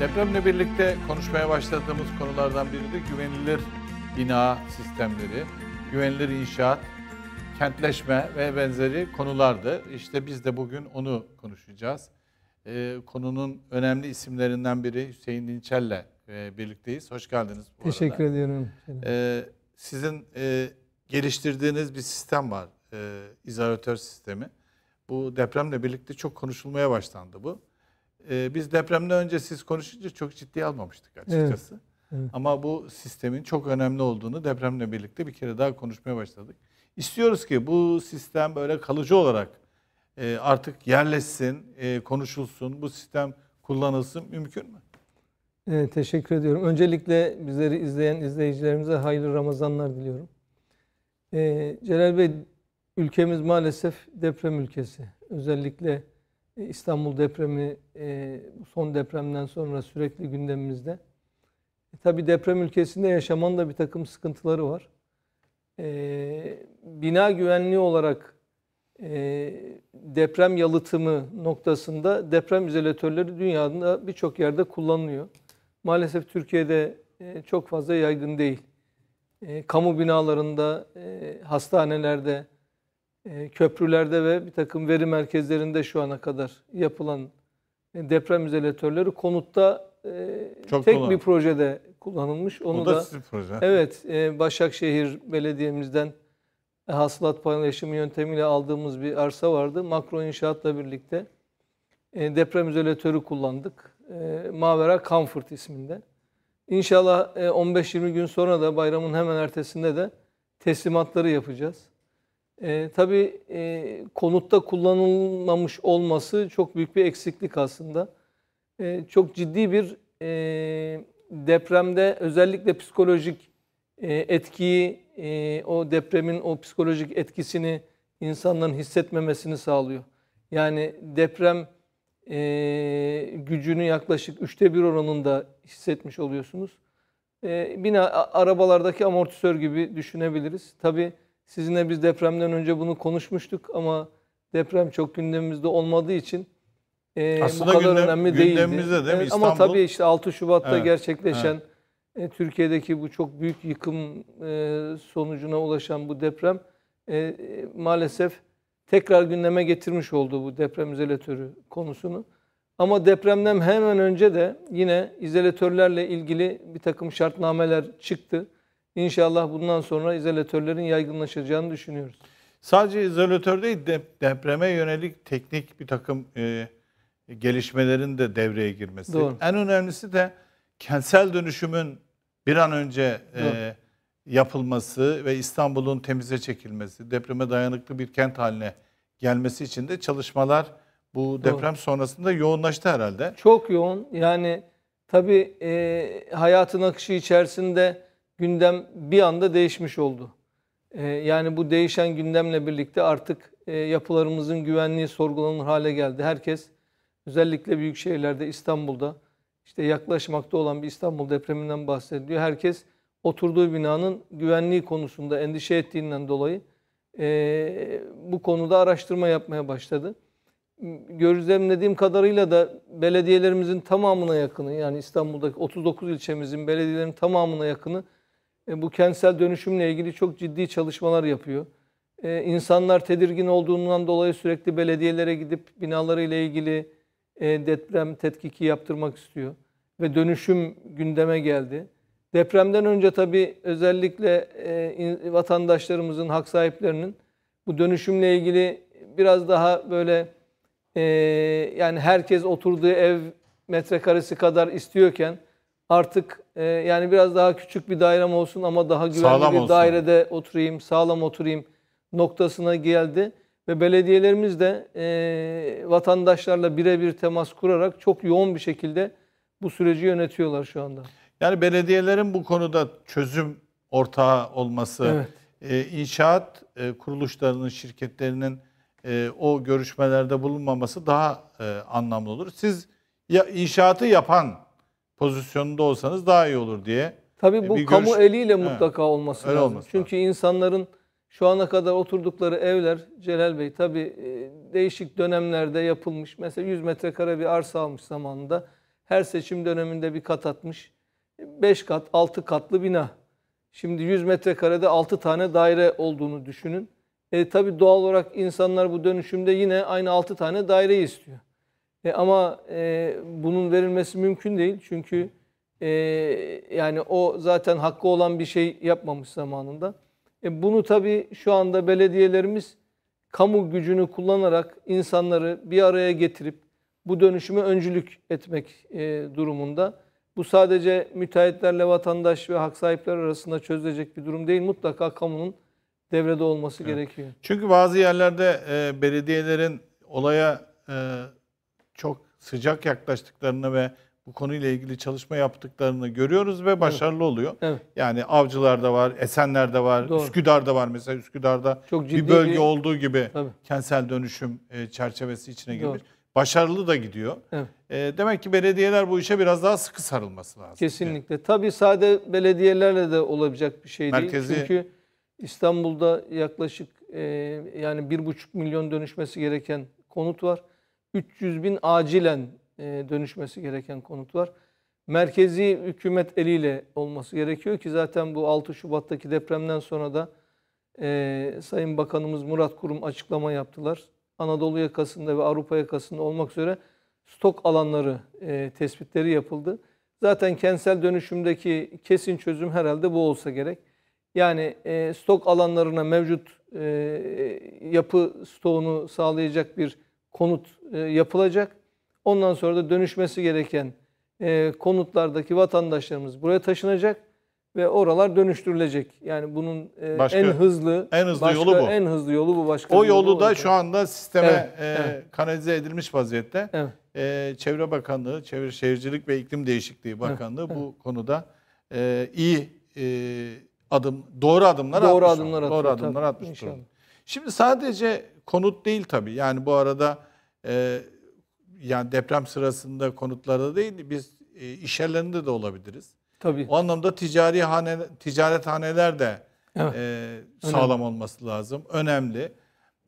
Depremle birlikte konuşmaya başladığımız konulardan biri de güvenilir bina sistemleri, güvenilir inşaat, kentleşme ve benzeri konulardı. İşte biz de bugün onu konuşacağız. Ee, konunun önemli isimlerinden biri Hüseyin Dinçel'le e, birlikteyiz. Hoş geldiniz. Bu Teşekkür arada. ediyorum. Ee, sizin e, geliştirdiğiniz bir sistem var, e, izolatör sistemi. Bu depremle birlikte çok konuşulmaya başlandı bu e, biz depremden önce siz konuşunca çok ciddi almamıştık açıkçası. Evet. Evet. Ama bu sistemin çok önemli olduğunu depremle birlikte bir kere daha konuşmaya başladık. İstiyoruz ki bu sistem böyle kalıcı olarak e, artık yerleşsin, e, konuşulsun, bu sistem kullanılsın mümkün mü? Evet, teşekkür ediyorum. Öncelikle bizleri izleyen izleyicilerimize hayırlı Ramazanlar diliyorum. E, Celal Bey, ülkemiz maalesef deprem ülkesi. Özellikle e, İstanbul depremi e, son depremden sonra sürekli gündemimizde. E, Tabi deprem ülkesinde yaşamanın da bir takım sıkıntıları var. E, bina güvenliği olarak e, deprem yalıtımı noktasında deprem izolatörleri dünyada birçok yerde kullanılıyor. Maalesef Türkiye'de e, çok fazla yaygın değil. E, kamu binalarında, e, hastanelerde, ee, köprülerde ve bir takım veri merkezlerinde şu ana kadar yapılan e, deprem izolatörleri konutta e, Çok tek kullanım. bir projede kullanılmış. Onu o da, da sizin proje. Evet, e, Başakşehir Belediye'mizden hasılat paylaşımı yöntemiyle aldığımız bir arsa vardı. Makro inşaatla birlikte deprem izolatörü kullandık. Mavera Comfort isminde. İnşallah 15-20 gün sonra da bayramın hemen ertesinde de teslimatları yapacağız. E, tabii e, konutta kullanılmamış olması çok büyük bir eksiklik aslında. E, çok ciddi bir e, depremde özellikle psikolojik e, etkiyi, e, o depremin o psikolojik etkisini insanların hissetmemesini sağlıyor. Yani deprem e, gücünü yaklaşık üçte bir oranında hissetmiş oluyorsunuz. E, bina arabalardaki amortisör gibi düşünebiliriz. Tabii Sizinle biz depremden önce bunu konuşmuştuk ama deprem çok gündemimizde olmadığı için e, Aslında bu kadar gündem, önemli değildi. Gündemimizde değil mi? İstanbul... Ama tabii işte 6 Şubat'ta evet, gerçekleşen evet. E, Türkiye'deki bu çok büyük yıkım e, sonucuna ulaşan bu deprem e, e, maalesef tekrar gündeme getirmiş oldu bu deprem izolatörü konusunu. Ama depremden hemen önce de yine izolatörlerle ilgili bir takım şartnameler çıktı. İnşallah bundan sonra izolatörlerin yaygınlaşacağını düşünüyoruz. Sadece izolatör değil de depreme yönelik teknik bir takım e, gelişmelerin de devreye girmesi. Doğru. En önemlisi de kentsel dönüşümün bir an önce e, yapılması ve İstanbul'un temize çekilmesi, depreme dayanıklı bir kent haline gelmesi için de çalışmalar bu deprem Doğru. sonrasında yoğunlaştı herhalde. Çok yoğun. Yani tabii e, hayatın akışı içerisinde gündem bir anda değişmiş oldu. Ee, yani bu değişen gündemle birlikte artık e, yapılarımızın güvenliği sorgulanır hale geldi. Herkes özellikle büyük şehirlerde İstanbul'da işte yaklaşmakta olan bir İstanbul depreminden bahsediyor. Herkes oturduğu binanın güvenliği konusunda endişe ettiğinden dolayı e, bu konuda araştırma yapmaya başladı. Gözlemlediğim kadarıyla da belediyelerimizin tamamına yakını yani İstanbul'daki 39 ilçemizin belediyelerin tamamına yakını e, bu kentsel dönüşümle ilgili çok ciddi çalışmalar yapıyor. E, insanlar tedirgin olduğundan dolayı sürekli belediyelere gidip binaları ile ilgili e, deprem tetkiki yaptırmak istiyor. Ve dönüşüm gündeme geldi. Depremden önce tabii özellikle vatandaşlarımızın, hak sahiplerinin bu dönüşümle ilgili biraz daha böyle yani herkes oturduğu ev metrekaresi kadar istiyorken artık ee, yani biraz daha küçük bir dairem olsun ama daha güvenli Sağlam bir olsun. dairede oturayım, sağlam oturayım noktasına geldi. Ve belediyelerimiz de e, vatandaşlarla birebir temas kurarak çok yoğun bir şekilde bu süreci yönetiyorlar şu anda. Yani belediyelerin bu konuda çözüm ortağı olması, evet. e, inşaat e, kuruluşlarının, şirketlerinin e, o görüşmelerde bulunmaması daha e, anlamlı olur. Siz ya, inşaatı yapan pozisyonunda olsanız daha iyi olur diye. Tabii e, bu bir kamu görüş... eliyle mutlaka ha, olması lazım. Olması Çünkü lazım. insanların şu ana kadar oturdukları evler Celal Bey tabii e, değişik dönemlerde yapılmış. Mesela 100 metrekare bir arsa almış zamanında. Her seçim döneminde bir kat atmış. 5 kat, 6 katlı bina. Şimdi 100 metrekarede 6 tane daire olduğunu düşünün. E, tabii doğal olarak insanlar bu dönüşümde yine aynı 6 tane daire istiyor. E, ama e, bunun verilmesi mümkün değil. Çünkü e, yani o zaten hakkı olan bir şey yapmamış zamanında. E, bunu tabii şu anda belediyelerimiz kamu gücünü kullanarak insanları bir araya getirip bu dönüşüme öncülük etmek e, durumunda. Bu sadece müteahhitlerle vatandaş ve hak sahipleri arasında çözülecek bir durum değil. Mutlaka kamunun devrede olması evet. gerekiyor. Çünkü bazı yerlerde e, belediyelerin olaya e, çok sıcak yaklaştıklarını ve bu konuyla ilgili çalışma yaptıklarını görüyoruz ve başarılı evet. oluyor. Evet. Yani Avcılar'da var, Esenler'de var, Doğru. Üsküdar'da var mesela Üsküdar'da Çok bir bölge bir... olduğu gibi Tabii. kentsel dönüşüm e, çerçevesi içine girmiş. Doğru. Başarılı da gidiyor. Evet. E, demek ki belediyeler bu işe biraz daha sıkı sarılması lazım. Kesinlikle. Yani. Tabii sade belediyelerle de olabilecek bir şey Merkezi... değil. Çünkü İstanbul'da yaklaşık e, yani 1,5 milyon dönüşmesi gereken konut var. 300 bin acilen e, dönüşmesi gereken konut var. merkezi hükümet eliyle olması gerekiyor ki zaten bu 6 Şubat'taki depremden sonra da e, Sayın Bakanımız Murat Kurum açıklama yaptılar. Anadolu yakasında ve Avrupa yakasında olmak üzere stok alanları e, tespitleri yapıldı. Zaten kentsel dönüşümdeki kesin çözüm herhalde bu olsa gerek. Yani stok alanlarına mevcut yapı stoğunu sağlayacak bir konut e, yapılacak. Ondan sonra da dönüşmesi gereken e, konutlardaki vatandaşlarımız buraya taşınacak ve oralar dönüştürülecek. Yani bunun e, başka, en hızlı en hızlı başka, yolu bu. En hızlı yolu bu başka. O yolu, yolu da olacak. şu anda sisteme evet, e, evet. kanalize edilmiş vaziyette. Evet. E, Çevre Bakanlığı, Çevre Şehircilik ve İklim Değişikliği Bakanlığı evet, bu evet. konuda e, iyi e, adım doğru adımlar doğru atmış. Adımlar atıyor, doğru atıyor, adımlar atmış. Şimdi sadece konut değil tabii. Yani bu arada e, yani deprem sırasında konutlarda değil biz e, iş yerlerinde de olabiliriz. Tabii. O anlamda ticari hane, ticaret haneler de evet. e, sağlam Önemli. olması lazım. Önemli.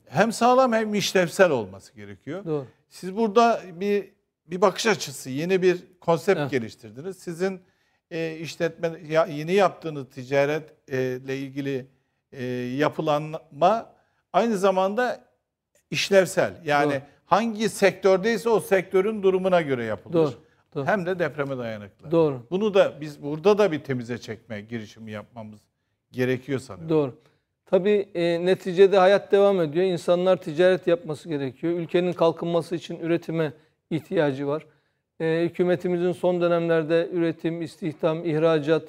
Hem sağlam hem işlevsel olması gerekiyor. Doğru. Siz burada bir bir bakış açısı, yeni bir konsept evet. geliştirdiniz. Sizin e, işletme ya, yeni yaptığınız ticaretle ilgili e, yapılanma aynı zamanda işlevsel. Yani Doğru. hangi sektördeyse o sektörün durumuna göre yapılır. Doğru. Doğru. Hem de depreme dayanıklı. Doğru. Bunu da biz burada da bir temize çekme girişimi yapmamız gerekiyor sanıyorum. Doğru. Tabii e, neticede hayat devam ediyor. İnsanlar ticaret yapması gerekiyor. Ülkenin kalkınması için üretime ihtiyacı var. E, hükümetimizin son dönemlerde üretim, istihdam, ihracat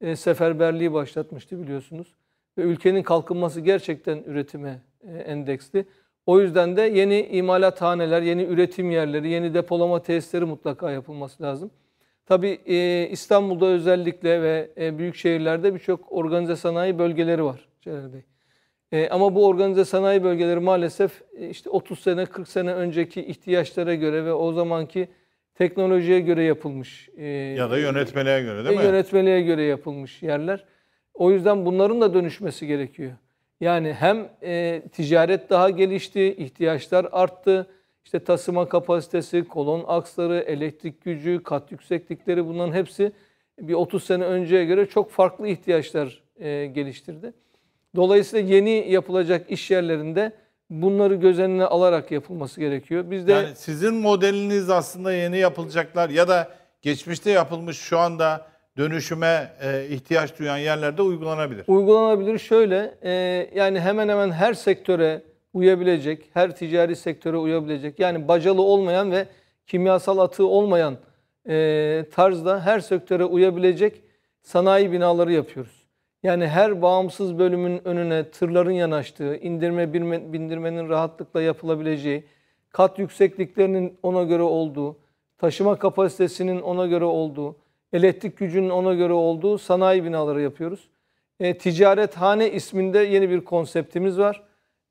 e, seferberliği başlatmıştı biliyorsunuz. Ve ülkenin kalkınması gerçekten üretime e, endeksli. O yüzden de yeni imalathaneler, yeni üretim yerleri, yeni depolama tesisleri mutlaka yapılması lazım. Tabii e, İstanbul'da özellikle ve e, büyük şehirlerde birçok organize sanayi bölgeleri var Celal Bey. E, ama bu organize sanayi bölgeleri maalesef e, işte 30 sene 40 sene önceki ihtiyaçlara göre ve o zamanki teknolojiye göre yapılmış. E, ya da yönetmeliğe göre değil e, mi? Yönetmeliğe göre yapılmış yerler. O yüzden bunların da dönüşmesi gerekiyor. Yani hem e, ticaret daha gelişti, ihtiyaçlar arttı. İşte taşıma kapasitesi, kolon aksları, elektrik gücü, kat yükseklikleri bunların hepsi bir 30 sene önceye göre çok farklı ihtiyaçlar e, geliştirdi. Dolayısıyla yeni yapılacak iş yerlerinde bunları göz önüne alarak yapılması gerekiyor. Biz de yani sizin modeliniz aslında yeni yapılacaklar ya da geçmişte yapılmış şu anda dönüşüme e, ihtiyaç duyan yerlerde uygulanabilir. Uygulanabilir şöyle e, yani hemen hemen her sektöre uyabilecek, her ticari sektöre uyabilecek yani bacalı olmayan ve kimyasal atığı olmayan e, tarzda her sektöre uyabilecek sanayi binaları yapıyoruz. Yani her bağımsız bölümün önüne tırların yanaştığı, indirme bindirmenin rahatlıkla yapılabileceği, kat yüksekliklerinin ona göre olduğu, taşıma kapasitesinin ona göre olduğu, Elektrik gücünün ona göre olduğu sanayi binaları yapıyoruz. E, Ticarethane isminde yeni bir konseptimiz var.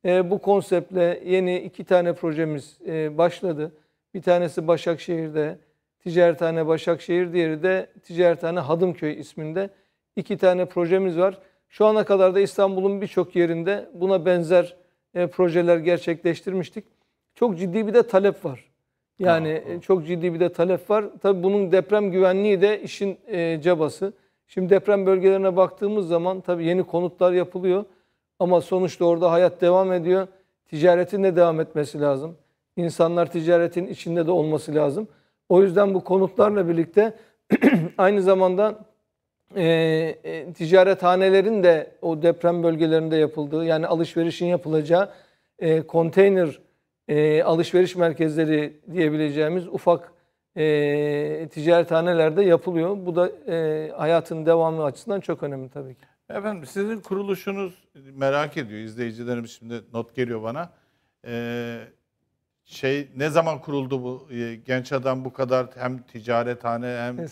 E, bu konseptle yeni iki tane projemiz e, başladı. Bir tanesi Başakşehir'de, Ticarethane Başakşehir, diğeri de Ticarethane Hadımköy isminde iki tane projemiz var. Şu ana kadar da İstanbul'un birçok yerinde buna benzer e, projeler gerçekleştirmiştik. Çok ciddi bir de talep var. Yani ha, e, çok ciddi bir de talep var. Tabii bunun deprem güvenliği de işin e, cabası. Şimdi deprem bölgelerine baktığımız zaman tabii yeni konutlar yapılıyor. Ama sonuçta orada hayat devam ediyor. Ticaretin de devam etmesi lazım. İnsanlar ticaretin içinde de olması lazım. O yüzden bu konutlarla birlikte aynı zamanda e, e, ticarethanelerin de o deprem bölgelerinde yapıldığı yani alışverişin yapılacağı e, konteyner e, alışveriş merkezleri diyebileceğimiz ufak e, ticarethanelerde yapılıyor. Bu da e, hayatın devamı açısından çok önemli tabii ki. Efendim sizin kuruluşunuz merak ediyor. İzleyicilerimiz şimdi not geliyor bana. Ee, şey ne zaman kuruldu bu e, genç adam bu kadar hem ticarethane hem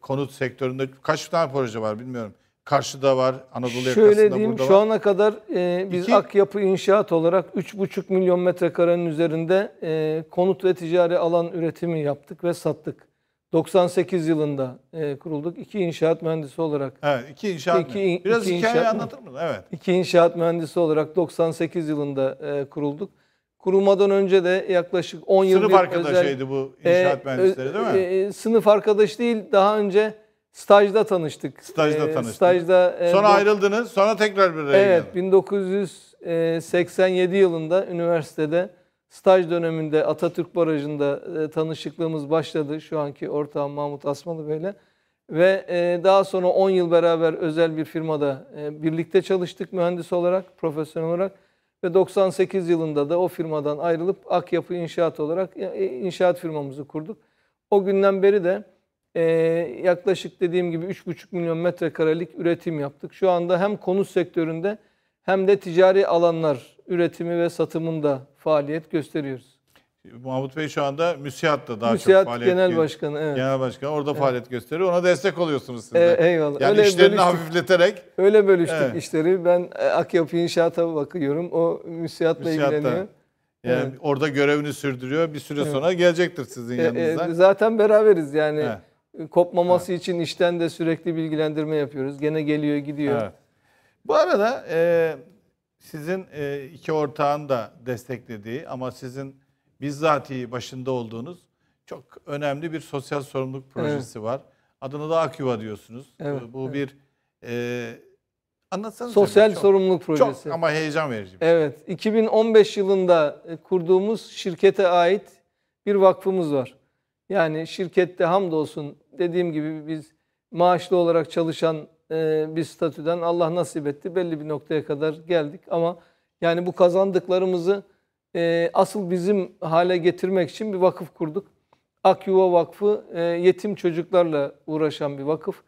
konut sektöründe kaç tane proje var bilmiyorum karşıda var Anadolu Şöyle yakasında diyeyim, burada şu var. ana kadar e, biz İki, Akyapı İnşaat olarak 3,5 milyon metrekarenin üzerinde e, konut ve ticari alan üretimi yaptık ve sattık. 98 yılında e, kurulduk. İki inşaat mühendisi olarak. Evet, iki inşaat. İki, mühendisi. Biraz iki hikayeyi inşaat, anlatır mısın? Evet. İki inşaat mühendisi olarak 98 yılında e, kurulduk. Kurulmadan önce de yaklaşık 10 yıl sınıf arkadaşıydı bu e, inşaat e, mühendisleri değil mi? E, e, sınıf arkadaş değil, daha önce Stajda tanıştık. Stajda ee, tanıştık. Stajda, e, sonra bu, ayrıldınız, sonra tekrar bir araya Evet, geldim. 1987 yılında üniversitede staj döneminde Atatürk Barajı'nda e, tanışıklığımız başladı. Şu anki ortağım Mahmut Asmalı Bey'le. Ve e, daha sonra 10 yıl beraber özel bir firmada e, birlikte çalıştık mühendis olarak, profesyonel olarak. Ve 98 yılında da o firmadan ayrılıp Akyapı İnşaat olarak e, inşaat firmamızı kurduk. O günden beri de ee, yaklaşık dediğim gibi 3,5 milyon metrekarelik üretim yaptık. Şu anda hem konut sektöründe hem de ticari alanlar üretimi ve satımında faaliyet gösteriyoruz. Mahmut Bey şu anda müsiyatta daha Müsiyat çok faaliyet Genel Başkanı. Evet. Genel Başkanı orada evet. faaliyet gösteriyor. Ona destek oluyorsunuz siz de. Ee, eyvallah. Yani öyle işlerini bölüştük. hafifleterek. Öyle bölüştük evet. işleri. Ben e, Akyapı İnşaat'a bakıyorum. O müsiyatla müsiyatta. ilgileniyor. Yani evet. orada görevini sürdürüyor. Bir süre evet. sonra gelecektir sizin yanınıza. E, e, zaten beraberiz yani. Evet kopmaması evet. için işten de sürekli bilgilendirme yapıyoruz. Gene geliyor gidiyor. Evet. Bu arada e, sizin e, iki ortağın da desteklediği ama sizin bizzatihi başında olduğunuz çok önemli bir sosyal sorumluluk projesi evet. var. Adını da Aküva diyorsunuz. Evet, bu evet. bir e, anlatsanız. Sosyal çok, sorumluluk projesi. Çok ama heyecan verici. Şey. Evet. 2015 yılında e, kurduğumuz şirkete ait bir vakfımız var. Yani şirkette hamdolsun dediğim gibi biz maaşlı olarak çalışan e, bir statüden Allah nasip etti. Belli bir noktaya kadar geldik ama yani bu kazandıklarımızı e, asıl bizim hale getirmek için bir vakıf kurduk. Akyuva Vakfı e, yetim çocuklarla uğraşan bir vakıf.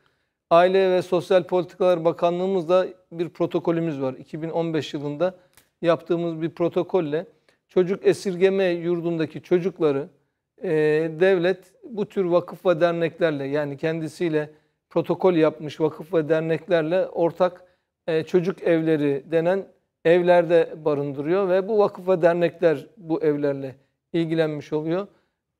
Aile ve Sosyal Politikalar Bakanlığımızda bir protokolümüz var. 2015 yılında yaptığımız bir protokolle çocuk esirgeme yurdundaki çocukları e, devlet bu tür vakıf ve derneklerle yani kendisiyle protokol yapmış vakıf ve derneklerle ortak e, çocuk evleri denen evlerde barındırıyor ve bu vakıf ve dernekler bu evlerle ilgilenmiş oluyor.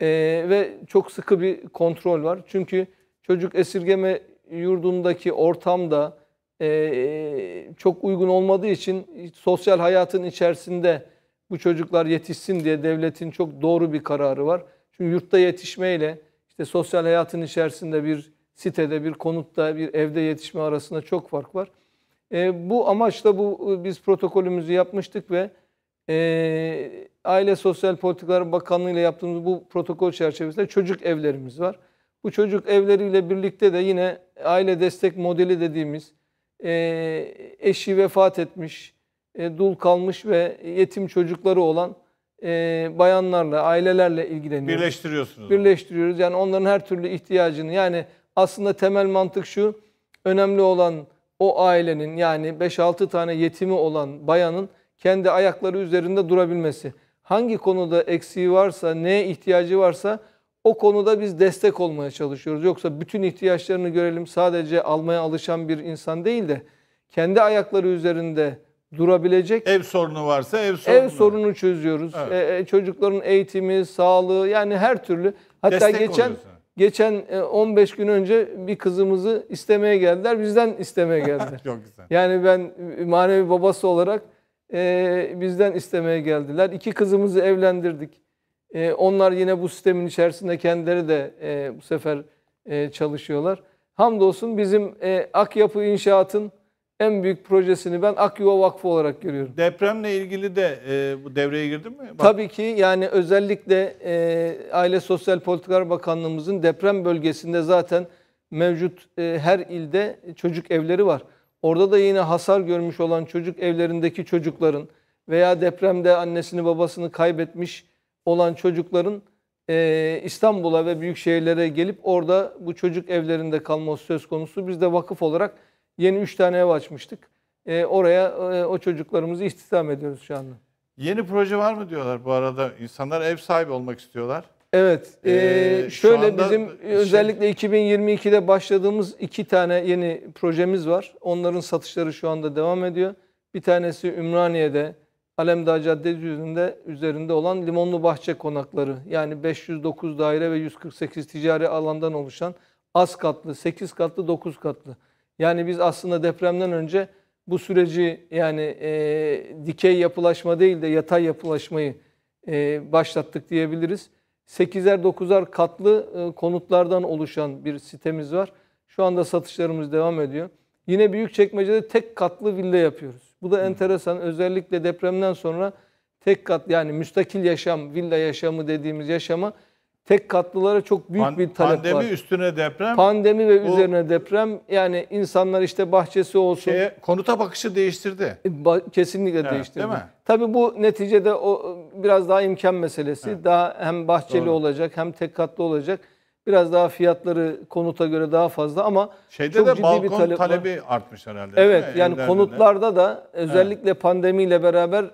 E, ve çok sıkı bir kontrol var. Çünkü çocuk esirgeme yurdundaki ortamda e, çok uygun olmadığı için sosyal hayatın içerisinde bu çocuklar yetişsin diye devletin çok doğru bir kararı var. Şimdi yurtta yetişmeyle işte sosyal hayatın içerisinde bir sitede, bir konutta, bir evde yetişme arasında çok fark var. E, bu amaçla bu e, biz protokolümüzü yapmıştık ve e, Aile Sosyal Politikalar Bakanlığı ile yaptığımız bu protokol çerçevesinde çocuk evlerimiz var. Bu çocuk evleriyle birlikte de yine aile destek modeli dediğimiz e, eşi vefat etmiş, e, dul kalmış ve yetim çocukları olan e, bayanlarla, ailelerle ilgileniyoruz. Birleştiriyorsunuz. Birleştiriyoruz. Yani onların her türlü ihtiyacını yani aslında temel mantık şu. Önemli olan o ailenin yani 5-6 tane yetimi olan bayanın kendi ayakları üzerinde durabilmesi. Hangi konuda eksiği varsa, neye ihtiyacı varsa o konuda biz destek olmaya çalışıyoruz. Yoksa bütün ihtiyaçlarını görelim sadece almaya alışan bir insan değil de kendi ayakları üzerinde durabilecek ev sorunu varsa ev sorunu ev sorunu çözüyoruz. Evet. E, e, çocukların eğitimi, sağlığı yani her türlü. Hatta Destek geçen oluyorsun. geçen 15 e, gün önce bir kızımızı istemeye geldiler. Bizden istemeye geldiler. Çok güzel. Yani ben e, manevi babası olarak e, bizden istemeye geldiler. İki kızımızı evlendirdik. E, onlar yine bu sistemin içerisinde kendileri de e, bu sefer e, çalışıyorlar. Hamdolsun bizim e, Akyapı İnşaat'ın en büyük projesini ben Akyuva Vakfı olarak görüyorum. Depremle ilgili de e, bu devreye girdin mi? Bak. Tabii ki yani özellikle e, Aile Sosyal Politikalar Bakanlığımızın deprem bölgesinde zaten mevcut e, her ilde çocuk evleri var. Orada da yine hasar görmüş olan çocuk evlerindeki çocukların veya depremde annesini babasını kaybetmiş olan çocukların e, İstanbul'a ve büyük şehirlere gelip orada bu çocuk evlerinde kalması söz konusu. Biz de vakıf olarak Yeni 3 tane ev açmıştık. E, oraya e, o çocuklarımızı istihdam ediyoruz şu anda. Yeni proje var mı diyorlar bu arada? İnsanlar ev sahibi olmak istiyorlar. Evet. E, ee, şöyle anda bizim şey... özellikle 2022'de başladığımız iki tane yeni projemiz var. Onların satışları şu anda devam ediyor. Bir tanesi Ümraniye'de Alemdağ Caddesi üzerinde, üzerinde olan Limonlu Bahçe Konakları. Yani 509 daire ve 148 ticari alandan oluşan az katlı, 8 katlı, 9 katlı. Yani biz aslında depremden önce bu süreci yani e, dikey yapılaşma değil de yatay yapılaşmayı e, başlattık diyebiliriz. 8'er 9'ar katlı e, konutlardan oluşan bir sitemiz var. Şu anda satışlarımız devam ediyor. Yine büyük çekmecede tek katlı villa yapıyoruz. Bu da enteresan. Özellikle depremden sonra tek kat yani müstakil yaşam, villa yaşamı dediğimiz yaşama tek katlılara çok büyük Pan, bir talep pandemi var. Pandemi üstüne deprem. Pandemi ve bu, üzerine deprem. Yani insanlar işte bahçesi olsun. Şeye, konuta bakışı değiştirdi. E, kesinlikle evet, değiştirdi. Değil mi? Tabii bu neticede o biraz daha imkan meselesi. Evet. Daha hem bahçeli Doğru. olacak hem tek katlı olacak. Biraz daha fiyatları konuta göre daha fazla ama Şeyde çok de ciddi balkon bir talep talebi var. artmış herhalde. Evet yani Evlerden konutlarda de. da özellikle evet. pandemiyle beraber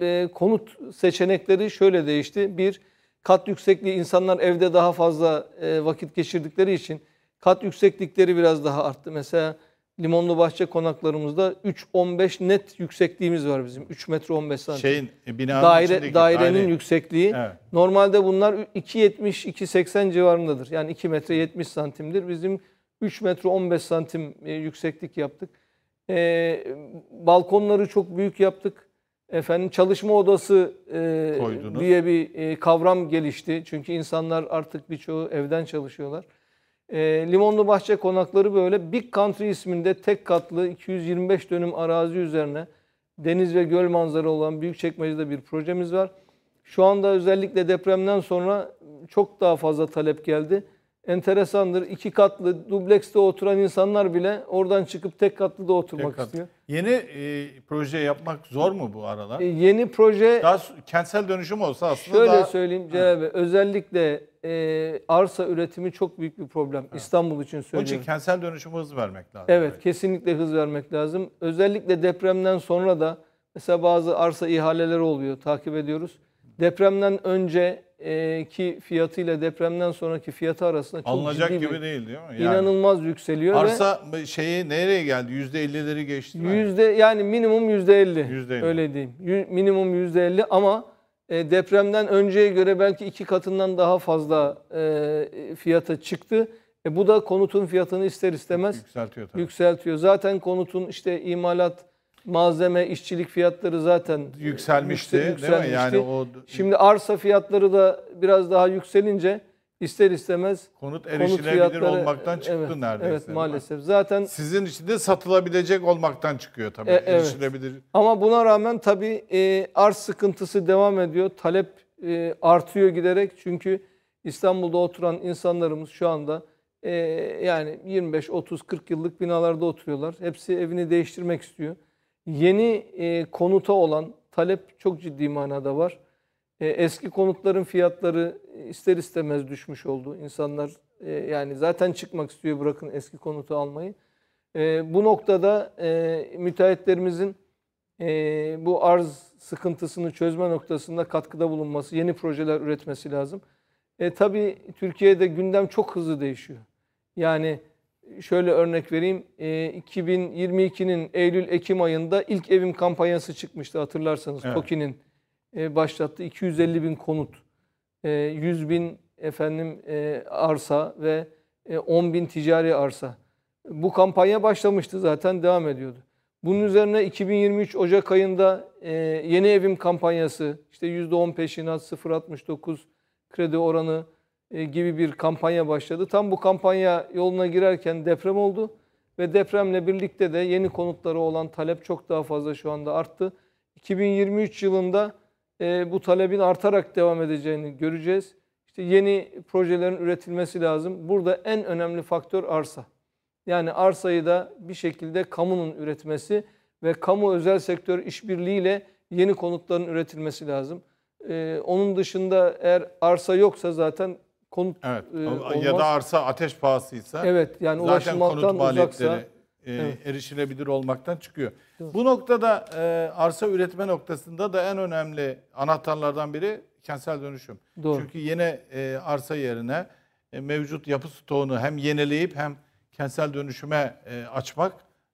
e, konut seçenekleri şöyle değişti. Bir kat yüksekliği insanlar evde daha fazla e, vakit geçirdikleri için kat yükseklikleri biraz daha arttı. Mesela Limonlu Bahçe konaklarımızda 3-15 net yüksekliğimiz var bizim. 3 metre 15 santim. Şeyin, e, binanın Daire, dairenin daire. yüksekliği. Evet. Normalde bunlar 2.70-2.80 civarındadır. Yani 2 metre 70 santimdir. Bizim 3 metre 15 santim e, yükseklik yaptık. Ee, balkonları çok büyük yaptık. Efendim çalışma odası e, diye bir e, kavram gelişti. Çünkü insanlar artık birçoğu evden çalışıyorlar. E, Limonlu Bahçe Konakları böyle Big Country isminde tek katlı 225 dönüm arazi üzerine deniz ve göl manzara olan büyük çekmecede bir projemiz var. Şu anda özellikle depremden sonra çok daha fazla talep geldi enteresandır. İki katlı dublekste oturan insanlar bile oradan çıkıp tek katlı da oturmak tek istiyor. Yeni e, proje yapmak zor mu bu aralar? E, yeni proje... Daha kentsel dönüşüm olsa aslında Şöyle daha... söyleyeyim Celal Bey. Özellikle e, arsa üretimi çok büyük bir problem. Ha. İstanbul için söylüyorum. Onun için kentsel dönüşüm hız vermek lazım. Evet belki. kesinlikle hız vermek lazım. Özellikle depremden sonra da mesela bazı arsa ihaleleri oluyor. Takip ediyoruz. Depremden önce ee, ki fiyatı ile depremden sonraki fiyatı arasında çok Alınacak ciddi gibi bir, değil değil mi? Yani inanılmaz yükseliyor arsa ve şeyi nereye geldi? %50'leri geçti. Yüzde yani. yani minimum %50. %50. Öyle diyeyim. Minimum %50 ama e, depremden önceye göre belki iki katından daha fazla e, fiyata çıktı. E bu da konutun fiyatını ister istemez yükseltiyor. Tabii. Yükseltiyor. Zaten konutun işte imalat malzeme, işçilik fiyatları zaten yükselmişti. yükselmişti. Değil mi? Yani o... Şimdi arsa fiyatları da biraz daha yükselince ister istemez konut erişilebilir konut fiyatları, olmaktan çıktı evet, neredeyse. Evet maalesef. Zaten sizin için de satılabilecek olmaktan çıkıyor tabii. E, evet. Erişilebilir. Ama buna rağmen tabii e, arz sıkıntısı devam ediyor. Talep e, artıyor giderek. Çünkü İstanbul'da oturan insanlarımız şu anda e, yani 25 30 40 yıllık binalarda oturuyorlar. Hepsi evini değiştirmek istiyor. Yeni e, konuta olan talep çok ciddi manada var. E, eski konutların fiyatları e, ister istemez düşmüş oldu. İnsanlar e, yani zaten çıkmak istiyor bırakın eski konutu almayı. E, bu noktada e, müteahhitlerimizin e, bu arz sıkıntısını çözme noktasında katkıda bulunması, yeni projeler üretmesi lazım. E, tabii Türkiye'de gündem çok hızlı değişiyor. Yani şöyle örnek vereyim. E, ee, 2022'nin Eylül-Ekim ayında ilk evim kampanyası çıkmıştı hatırlarsanız. Evet. TOKİ'nin e, başlattığı 250 bin konut, e, ee, 100 bin efendim e, arsa ve e, 10 bin ticari arsa. Bu kampanya başlamıştı zaten devam ediyordu. Bunun üzerine 2023 Ocak ayında e, yeni evim kampanyası, işte %10 peşinat, 0.69 kredi oranı, e, gibi bir kampanya başladı. Tam bu kampanya yoluna girerken deprem oldu ve depremle birlikte de yeni konutları olan talep çok daha fazla şu anda arttı. 2023 yılında e, bu talebin artarak devam edeceğini göreceğiz. İşte yeni projelerin üretilmesi lazım. Burada en önemli faktör arsa. Yani arsayı da bir şekilde kamunun üretmesi ve kamu özel sektör işbirliğiyle yeni konutların üretilmesi lazım. Ee, onun dışında eğer arsa yoksa zaten konut evet. E, olmaz. ya da arsa ateş pahasıysa evet yani zaten konut maliyetleri e, evet. erişilebilir olmaktan çıkıyor. Doğru. Bu noktada e, arsa üretme noktasında da en önemli anahtarlardan biri kentsel dönüşüm. Doğru. Çünkü yeni e, arsa yerine e, mevcut yapı stoğunu hem yenileyip hem kentsel dönüşüme e, açmak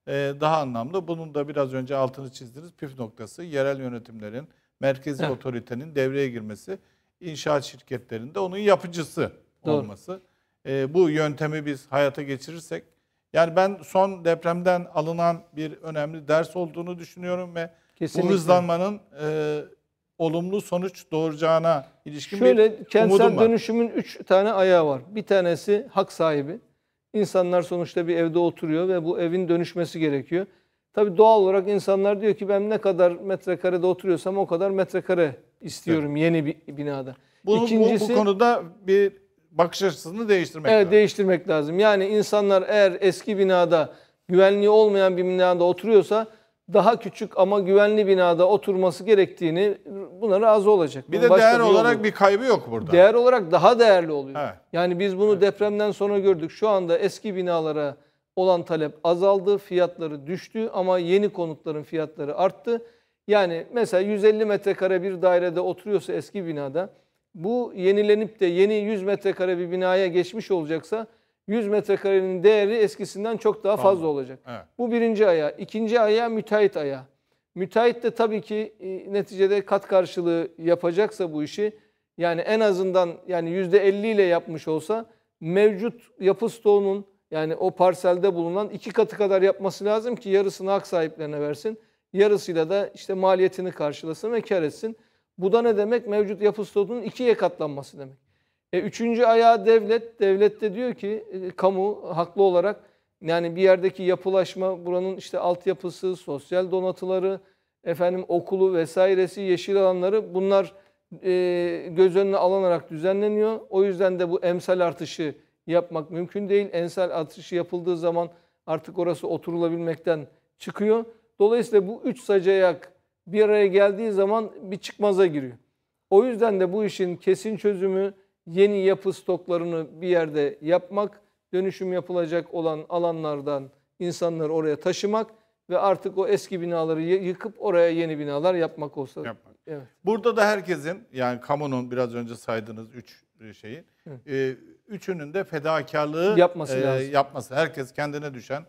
e, daha anlamlı. Bunun da biraz önce altını çizdiniz. Püf noktası yerel yönetimlerin, merkezi evet. otoritenin devreye girmesi inşaat şirketlerinde onun yapıcısı Doğru. olması. E, bu yöntemi biz hayata geçirirsek yani ben son depremden alınan bir önemli ders olduğunu düşünüyorum ve Kesinlikle. bu hızlanmanın e, olumlu sonuç doğuracağına ilişkin Şöyle, bir kentsel dönüşümün üç tane ayağı var. Bir tanesi hak sahibi. İnsanlar sonuçta bir evde oturuyor ve bu evin dönüşmesi gerekiyor. Tabii doğal olarak insanlar diyor ki ben ne kadar metrekarede oturuyorsam o kadar metrekare istiyorum yeni bir binada. Bunu, İkincisi, bu, bu konuda bir bakış açısını değiştirmek evet, lazım. değiştirmek lazım. Yani insanlar eğer eski binada güvenliği olmayan bir binada oturuyorsa daha küçük ama güvenli binada oturması gerektiğini buna razı olacak. Bir Bunun de değer bir olarak olur. bir kaybı yok burada. Değer olarak daha değerli oluyor. Evet. Yani biz bunu evet. depremden sonra gördük. Şu anda eski binalara olan talep azaldı, fiyatları düştü ama yeni konutların fiyatları arttı. Yani mesela 150 metrekare bir dairede oturuyorsa eski binada bu yenilenip de yeni 100 metrekare bir binaya geçmiş olacaksa 100 metrekarenin değeri eskisinden çok daha fazla tamam. olacak. Evet. Bu birinci aya, İkinci aya müteahhit aya. Müteahhit de tabii ki e, neticede kat karşılığı yapacaksa bu işi yani en azından yani %50 ile yapmış olsa mevcut yapı stoğunun yani o parselde bulunan iki katı kadar yapması lazım ki yarısını hak sahiplerine versin yarısıyla da işte maliyetini karşılasın ve kar etsin. Bu da ne demek? Mevcut yapı stokunun ikiye katlanması demek. E, üçüncü ayağı devlet. Devlet de diyor ki e, kamu haklı olarak yani bir yerdeki yapılaşma buranın işte altyapısı, sosyal donatıları, efendim okulu vesairesi, yeşil alanları bunlar e, göz önüne alınarak düzenleniyor. O yüzden de bu emsal artışı yapmak mümkün değil. Emsal artışı yapıldığı zaman artık orası oturulabilmekten çıkıyor. Dolayısıyla bu üç sacayak bir araya geldiği zaman bir çıkmaza giriyor. O yüzden de bu işin kesin çözümü yeni yapı stoklarını bir yerde yapmak, dönüşüm yapılacak olan alanlardan insanları oraya taşımak ve artık o eski binaları yıkıp oraya yeni binalar yapmak olsa. Yapmak. Evet. Burada da herkesin yani kamunun biraz önce saydığınız üç e, şeyin, e, üçünün de fedakarlığı yapması, e, lazım. yapması. Herkes kendine düşen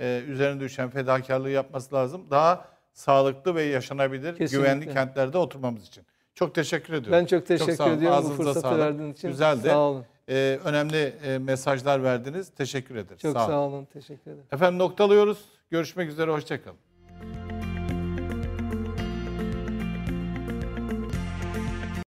e, üzerine düşen fedakarlığı yapması lazım. Daha sağlıklı ve yaşanabilir, Kesinlikle. güvenli kentlerde oturmamız için. Çok teşekkür ediyorum. Ben çok teşekkür çok sağ olun. ediyorum Ağzınıza bu fırsatı sağlık. verdiğiniz için. Güzeldi. Sağ olun. Ee, önemli e, mesajlar verdiniz. Teşekkür ederiz. Çok sağ olun. olun. Teşekkür ederim. Efendim noktalıyoruz. Görüşmek üzere. Hoşçakalın.